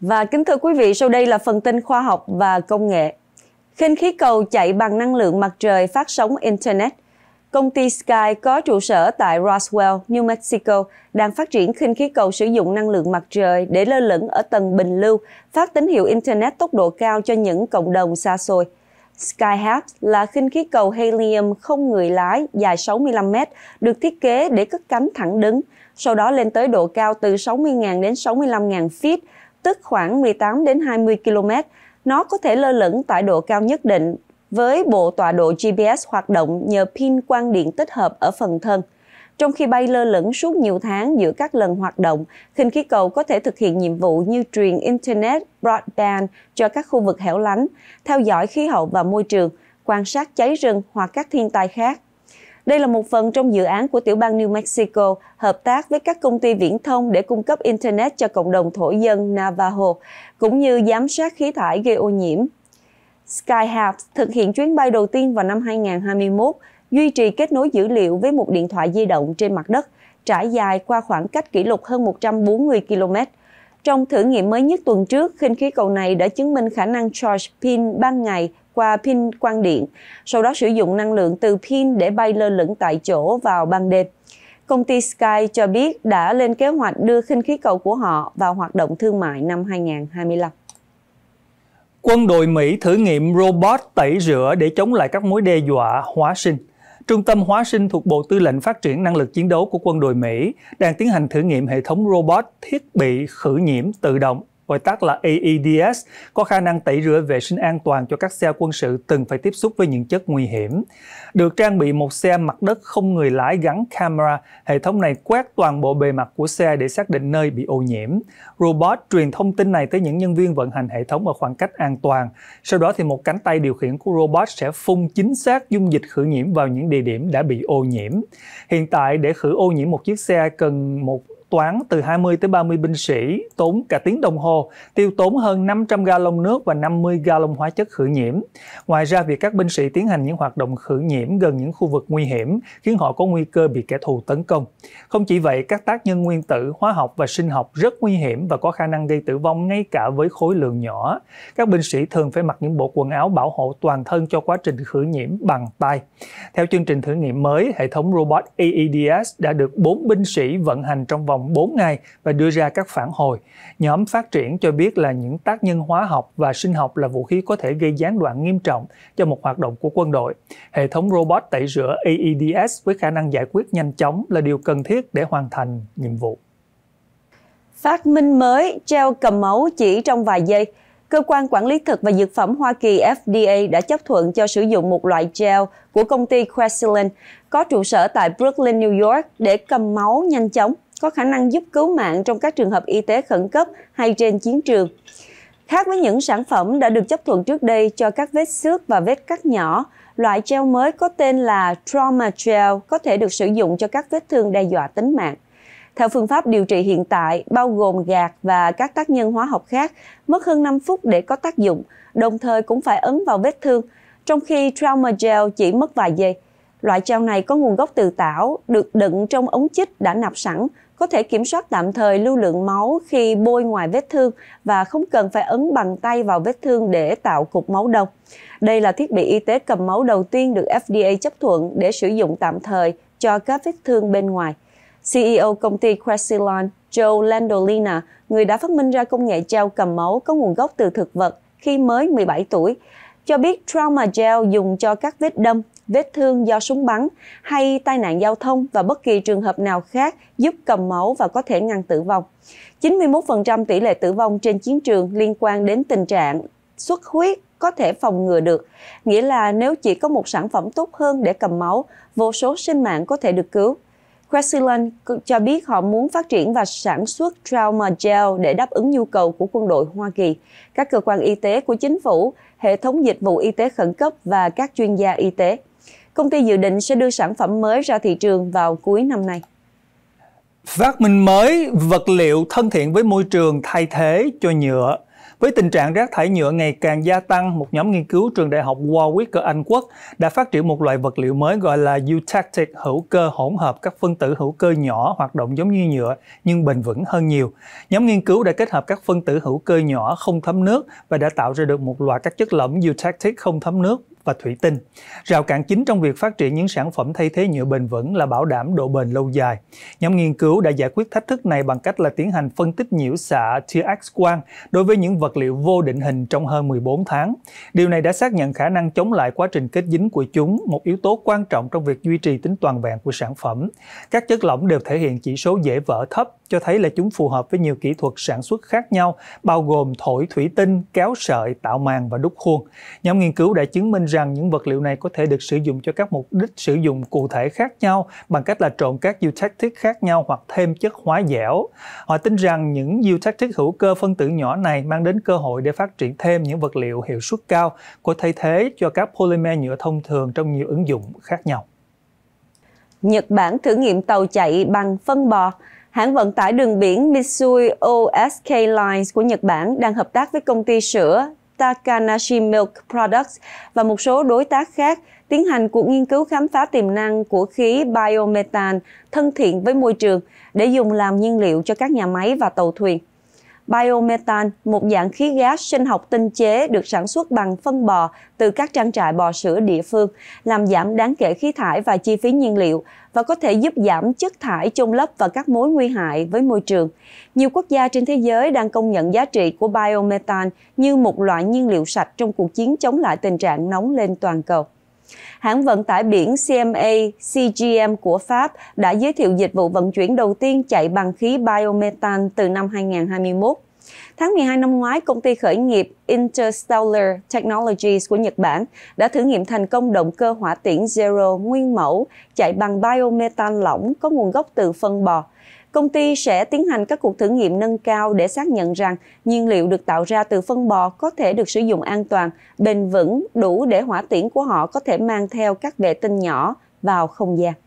Và kính thưa quý vị, sau đây là phần tin khoa học và công nghệ. Khinh khí cầu chạy bằng năng lượng mặt trời phát sóng Internet. Công ty Sky có trụ sở tại Roswell, New Mexico, đang phát triển khinh khí cầu sử dụng năng lượng mặt trời để lơ lửng ở tầng bình lưu, phát tín hiệu Internet tốc độ cao cho những cộng đồng xa xôi. Skyhab là khinh khí cầu helium không người lái dài 65 mét, được thiết kế để cất cánh thẳng đứng, sau đó lên tới độ cao từ 60.000 đến 65.000 feet, tức khoảng 18 đến 20 km, nó có thể lơ lửng tại độ cao nhất định với bộ tọa độ GPS hoạt động nhờ pin quang điện tích hợp ở phần thân. Trong khi bay lơ lửng suốt nhiều tháng giữa các lần hoạt động, khinh khí cầu có thể thực hiện nhiệm vụ như truyền Internet broadband cho các khu vực hẻo lánh, theo dõi khí hậu và môi trường, quan sát cháy rừng hoặc các thiên tai khác. Đây là một phần trong dự án của tiểu bang New Mexico hợp tác với các công ty viễn thông để cung cấp Internet cho cộng đồng thổ dân Navajo, cũng như giám sát khí thải gây ô nhiễm. Skyhub thực hiện chuyến bay đầu tiên vào năm 2021, duy trì kết nối dữ liệu với một điện thoại di động trên mặt đất, trải dài qua khoảng cách kỷ lục hơn 140 km. Trong thử nghiệm mới nhất tuần trước, khinh khí cầu này đã chứng minh khả năng charge pin ban ngày qua pin quang điện, sau đó sử dụng năng lượng từ pin để bay lơ lửng tại chỗ vào ban đêm. Công ty Sky cho biết đã lên kế hoạch đưa khinh khí cầu của họ vào hoạt động thương mại năm 2025. Quân đội Mỹ thử nghiệm robot tẩy rửa để chống lại các mối đe dọa hóa sinh. Trung tâm hóa sinh thuộc Bộ Tư lệnh Phát triển Năng lực Chiến đấu của quân đội Mỹ đang tiến hành thử nghiệm hệ thống robot thiết bị khử nhiễm tự động gọi tắt là AEDS, có khả năng tẩy rửa vệ sinh an toàn cho các xe quân sự từng phải tiếp xúc với những chất nguy hiểm. Được trang bị một xe mặt đất không người lái gắn camera, hệ thống này quét toàn bộ bề mặt của xe để xác định nơi bị ô nhiễm. Robot truyền thông tin này tới những nhân viên vận hành hệ thống ở khoảng cách an toàn. Sau đó thì một cánh tay điều khiển của robot sẽ phun chính xác dung dịch khử nhiễm vào những địa điểm đã bị ô nhiễm. Hiện tại để khử ô nhiễm một chiếc xe cần một toán từ 20 tới 30 binh sĩ, tốn cả tiếng đồng hồ, tiêu tốn hơn 500 ga lông nước và 50 ga lông hóa chất khử nhiễm. Ngoài ra, việc các binh sĩ tiến hành những hoạt động khử nhiễm gần những khu vực nguy hiểm khiến họ có nguy cơ bị kẻ thù tấn công. Không chỉ vậy, các tác nhân nguyên tử, hóa học và sinh học rất nguy hiểm và có khả năng gây tử vong ngay cả với khối lượng nhỏ. Các binh sĩ thường phải mặc những bộ quần áo bảo hộ toàn thân cho quá trình khử nhiễm bằng tay. Theo chương trình thử nghiệm mới, hệ thống robot AEDS đã được 4 binh sĩ vận hành trong vòng vòng 4 ngày và đưa ra các phản hồi. Nhóm phát triển cho biết là những tác nhân hóa học và sinh học là vũ khí có thể gây gián đoạn nghiêm trọng cho một hoạt động của quân đội. Hệ thống robot tẩy rửa AEDS với khả năng giải quyết nhanh chóng là điều cần thiết để hoàn thành nhiệm vụ. Phát minh mới treo cầm máu chỉ trong vài giây. Cơ quan Quản lý Thực và Dược phẩm Hoa Kỳ FDA đã chấp thuận cho sử dụng một loại gel của công ty Queensland có trụ sở tại Brooklyn, New York để cầm máu nhanh chóng có khả năng giúp cứu mạng trong các trường hợp y tế khẩn cấp hay trên chiến trường. Khác với những sản phẩm đã được chấp thuận trước đây cho các vết xước và vết cắt nhỏ, loại gel mới có tên là Trauma Gel có thể được sử dụng cho các vết thương đe dọa tính mạng. Theo phương pháp điều trị hiện tại, bao gồm gạt và các tác nhân hóa học khác, mất hơn 5 phút để có tác dụng, đồng thời cũng phải ấn vào vết thương, trong khi Trauma Gel chỉ mất vài giây. Loại gel này có nguồn gốc từ tảo, được đựng trong ống chích đã nạp sẵn, có thể kiểm soát tạm thời lưu lượng máu khi bôi ngoài vết thương và không cần phải ấn bằng tay vào vết thương để tạo cục máu đông. Đây là thiết bị y tế cầm máu đầu tiên được FDA chấp thuận để sử dụng tạm thời cho các vết thương bên ngoài. CEO công ty Cresilon, Joe Landolina, người đã phát minh ra công nghệ gel cầm máu có nguồn gốc từ thực vật khi mới 17 tuổi, cho biết Trauma Gel dùng cho các vết đâm, vết thương do súng bắn hay tai nạn giao thông và bất kỳ trường hợp nào khác giúp cầm máu và có thể ngăn tử vong. 91% tỷ lệ tử vong trên chiến trường liên quan đến tình trạng xuất huyết có thể phòng ngừa được, nghĩa là nếu chỉ có một sản phẩm tốt hơn để cầm máu, vô số sinh mạng có thể được cứu. Queensland cho biết họ muốn phát triển và sản xuất trauma gel để đáp ứng nhu cầu của quân đội Hoa Kỳ, các cơ quan y tế của chính phủ, hệ thống dịch vụ y tế khẩn cấp và các chuyên gia y tế công ty dự định sẽ đưa sản phẩm mới ra thị trường vào cuối năm nay. Phát minh mới, vật liệu thân thiện với môi trường thay thế cho nhựa. Với tình trạng rác thải nhựa ngày càng gia tăng, một nhóm nghiên cứu trường đại học Warwick ở Anh Quốc đã phát triển một loại vật liệu mới gọi là eutactic hữu cơ hỗn hợp các phân tử hữu cơ nhỏ hoạt động giống như nhựa nhưng bền vững hơn nhiều. Nhóm nghiên cứu đã kết hợp các phân tử hữu cơ nhỏ không thấm nước và đã tạo ra được một loại các chất lỏng eutactic không thấm nước và thủy tinh. Rào cản chính trong việc phát triển những sản phẩm thay thế nhựa bền vững là bảo đảm độ bền lâu dài. Nhóm nghiên cứu đã giải quyết thách thức này bằng cách là tiến hành phân tích nhiễu xạ tia X quang đối với những vật liệu vô định hình trong hơn 14 tháng. Điều này đã xác nhận khả năng chống lại quá trình kết dính của chúng, một yếu tố quan trọng trong việc duy trì tính toàn vẹn của sản phẩm. Các chất lỏng đều thể hiện chỉ số dễ vỡ thấp, cho thấy là chúng phù hợp với nhiều kỹ thuật sản xuất khác nhau, bao gồm thổi thủy tinh, kéo sợi, tạo màng và đúc khuôn. Nhóm nghiên cứu đã chứng minh rằng những vật liệu này có thể được sử dụng cho các mục đích sử dụng cụ thể khác nhau bằng cách là trộn các eutectic khác nhau hoặc thêm chất hóa dẻo. Họ tin rằng những eutectic hữu cơ phân tử nhỏ này mang đến cơ hội để phát triển thêm những vật liệu hiệu suất cao có thay thế cho các polymer nhựa thông thường trong nhiều ứng dụng khác nhau. Nhật Bản thử nghiệm tàu chạy bằng phân bò hãng vận tải đường biển Mitsui OSK Lines của Nhật Bản đang hợp tác với công ty sữa Takanashi Milk Products và một số đối tác khác tiến hành cuộc nghiên cứu khám phá tiềm năng của khí biomethane thân thiện với môi trường để dùng làm nhiên liệu cho các nhà máy và tàu thuyền. Biomethan, một dạng khí gas sinh học tinh chế được sản xuất bằng phân bò từ các trang trại bò sữa địa phương, làm giảm đáng kể khí thải và chi phí nhiên liệu và có thể giúp giảm chất thải chôn lấp và các mối nguy hại với môi trường. Nhiều quốc gia trên thế giới đang công nhận giá trị của biomethan như một loại nhiên liệu sạch trong cuộc chiến chống lại tình trạng nóng lên toàn cầu. Hãng vận tải biển CMA CGM của Pháp đã giới thiệu dịch vụ vận chuyển đầu tiên chạy bằng khí biomethane từ năm 2021. Tháng 12 năm ngoái, công ty khởi nghiệp Interstellar Technologies của Nhật Bản đã thử nghiệm thành công động cơ hỏa tiễn Zero nguyên mẫu chạy bằng biomethane lỏng có nguồn gốc từ phân bò Công ty sẽ tiến hành các cuộc thử nghiệm nâng cao để xác nhận rằng nhiên liệu được tạo ra từ phân bò có thể được sử dụng an toàn, bền vững, đủ để hỏa tiễn của họ có thể mang theo các vệ tinh nhỏ vào không gian.